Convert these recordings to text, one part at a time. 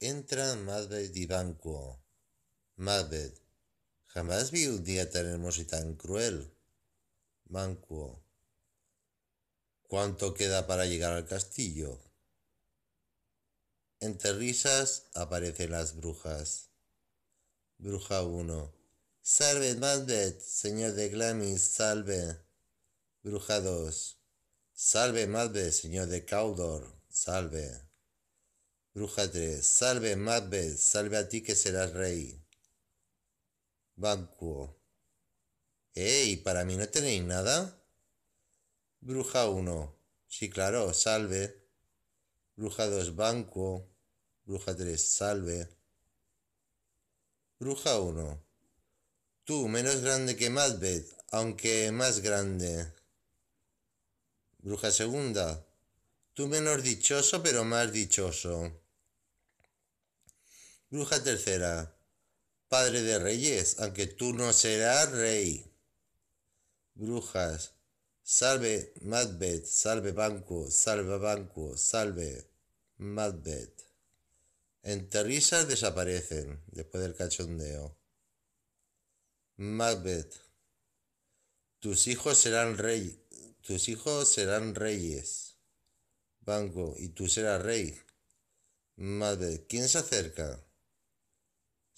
Entra Madved y Banquo. Madved. Jamás vi un día tan hermoso y tan cruel. Banquo. ¿Cuánto queda para llegar al castillo? Entre risas aparecen las brujas. Bruja 1. Salve, Madved, señor de Glamis, salve. Bruja 2. Salve, Madved, señor de Caudor, salve. Bruja 3. Salve Macbeth, salve a ti que serás rey. Banquo. ¡Ey! ¿Para mí no tenéis nada? Bruja 1. Sí, claro, salve. Bruja 2, Banquo. Bruja 3, salve. Bruja 1. Tú, menos grande que Macbeth, aunque más grande. Bruja segunda. Tú menos dichoso, pero más dichoso. Bruja tercera, padre de reyes, aunque tú no serás rey. Brujas, salve Macbeth, salve Banco, salve Banco, salve Macbeth. Enterrisas desaparecen después del cachondeo. Macbeth, tus hijos serán rey, tus hijos serán reyes. Banco, y tú serás rey. Macbeth, ¿quién se acerca?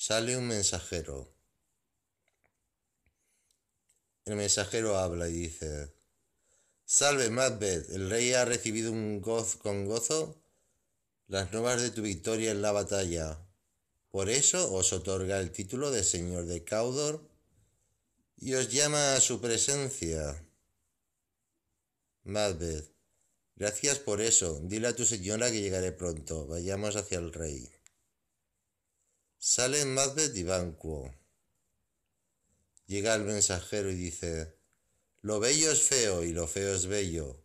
Sale un mensajero. El mensajero habla y dice, Salve Macbeth, el rey ha recibido un goz con gozo las nuevas de tu victoria en la batalla. Por eso os otorga el título de señor de Caudor y os llama a su presencia. Macbeth, gracias por eso. Dile a tu señora que llegaré pronto. Vayamos hacia el rey. Sale y Banquo. Llega el mensajero y dice, lo bello es feo y lo feo es bello.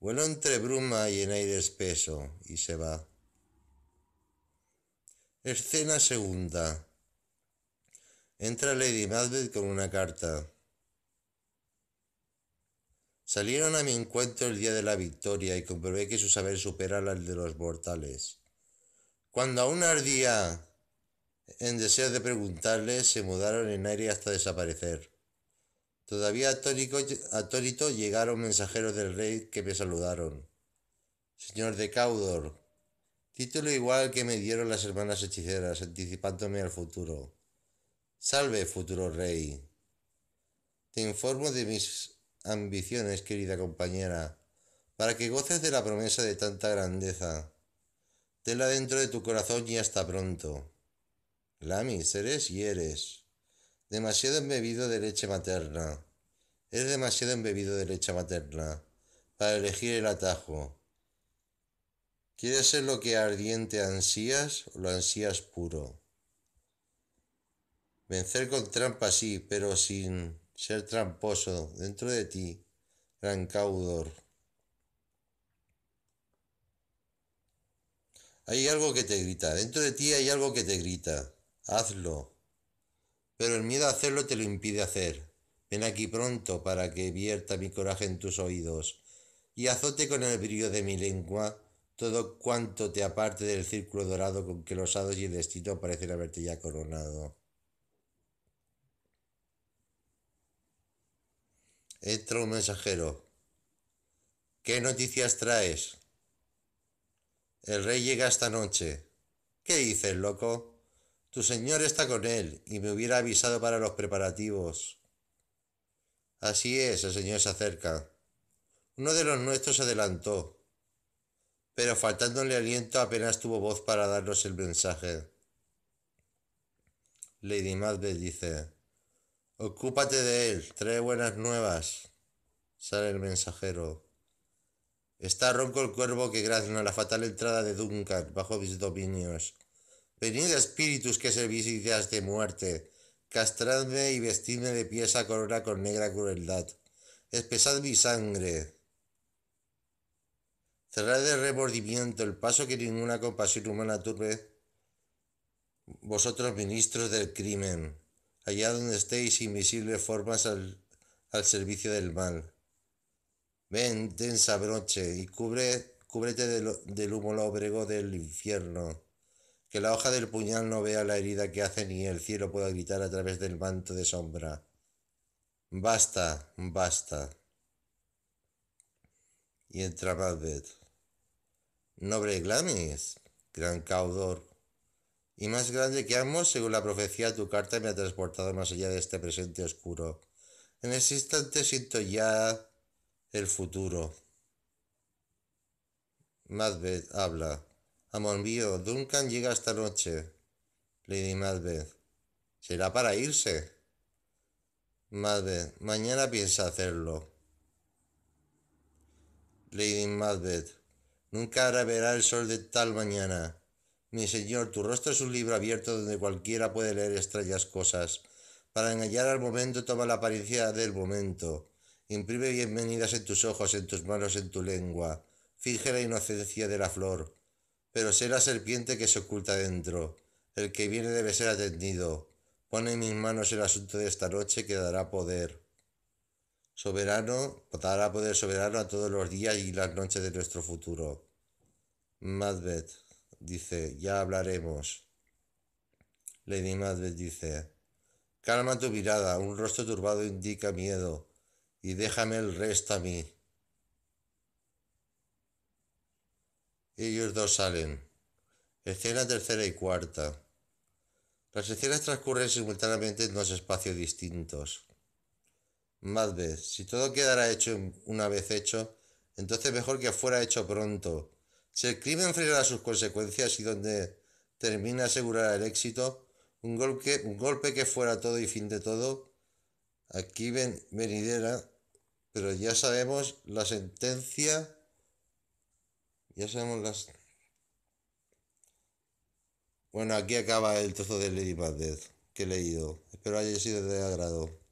Vuelo entre bruma y en aire espeso y se va. Escena segunda. Entra Lady Macbeth con una carta. Salieron a mi encuentro el día de la victoria y comprobé que su saber supera al de los mortales. Cuando aún ardía en deseo de preguntarle, se mudaron en aire hasta desaparecer. Todavía atónito llegaron mensajeros del rey que me saludaron. Señor de Caudor, título igual que me dieron las hermanas hechiceras, anticipándome al futuro. Salve, futuro rey. Te informo de mis ambiciones, querida compañera, para que goces de la promesa de tanta grandeza. Tela dentro de tu corazón y hasta pronto. Lamis, eres y eres. Demasiado embebido de leche materna. Eres demasiado embebido de leche materna para elegir el atajo. ¿Quieres ser lo que ardiente ansías o lo ansías puro? Vencer con trampa sí, pero sin ser tramposo dentro de ti, gran caudor. Hay algo que te grita, dentro de ti hay algo que te grita hazlo. Pero el miedo a hacerlo te lo impide hacer. Ven aquí pronto para que vierta mi coraje en tus oídos y azote con el brillo de mi lengua todo cuanto te aparte del círculo dorado con que los hados y el destino parecen haberte ya coronado. Entra un mensajero. ¿Qué noticias traes? El rey llega esta noche. ¿Qué dices, loco? Tu señor está con él y me hubiera avisado para los preparativos. Así es, el señor se acerca. Uno de los nuestros se adelantó, pero faltándole aliento apenas tuvo voz para darnos el mensaje. Lady Madbeth dice, Ocúpate de él, trae buenas nuevas. Sale el mensajero. Está ronco el cuervo que grazna a la fatal entrada de Duncan bajo mis dominios Venid espíritus que servís ideas de muerte, castradme y vestidme de pieza corona con negra crueldad, espesad mi sangre. Cerrad de remordimiento el paso que ninguna compasión humana turbe, vosotros ministros del crimen, allá donde estéis invisibles formas al, servicio del mal. Ven, densa broche, y cubre, cúbrete del, del humo lóbrego del infierno la hoja del puñal no vea la herida que hace ni el cielo pueda gritar a través del manto de sombra. Basta, basta. Y entra Macbeth. Noble Glamis, gran caudor, y más grande que ambos, según la profecía, tu carta me ha transportado más allá de este presente oscuro. En ese instante siento ya el futuro. Madbeth habla. Amor mío, Duncan llega esta noche. Lady Macbeth. ¿Será para irse? Madbeth, Mañana piensa hacerlo. Lady Macbeth. Nunca verá el sol de tal mañana. Mi señor, tu rostro es un libro abierto donde cualquiera puede leer extrañas cosas. Para engañar al momento toma la apariencia del momento. Imprime bienvenidas en tus ojos, en tus manos, en tu lengua. Finge la inocencia de la flor pero será serpiente que se oculta dentro. El que viene debe ser atendido. Pone en mis manos el asunto de esta noche que dará poder soberano, dará poder soberano a todos los días y las noches de nuestro futuro. Madbeth dice, ya hablaremos. Lady Madbeth dice, calma tu mirada, un rostro turbado indica miedo, y déjame el resto a mí. Ellos dos salen. Escena tercera y cuarta. Las escenas transcurren simultáneamente en dos espacios distintos. vez si todo quedara hecho una vez hecho, entonces mejor que fuera hecho pronto. Si el crimen frenara sus consecuencias y donde termina asegurar el éxito, un golpe, un golpe que fuera todo y fin de todo, aquí ven, venidera, pero ya sabemos la sentencia ya sabemos las... Bueno, aquí acaba el trozo de Lady Macbeth que he leído. Espero haya sido de agrado.